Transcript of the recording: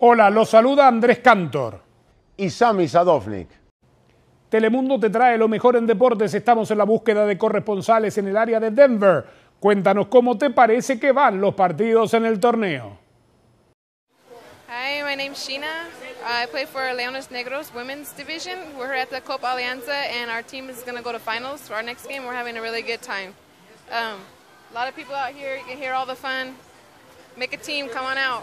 Hola, los saluda Andrés Cantor. Y Sami Sadovnik. Telemundo te trae lo mejor en deportes. Estamos en la búsqueda de corresponsales en el área de Denver. Cuéntanos cómo te parece que van los partidos en el torneo. Hi, my name's Sheena. I play for Leones Negros Women's Division. We're at the Copa Alianza and our team is going to go to finals for our next game. We're having a really good time. Um, a lot of people out here. You can hear all the fun. Make a team. Come on out.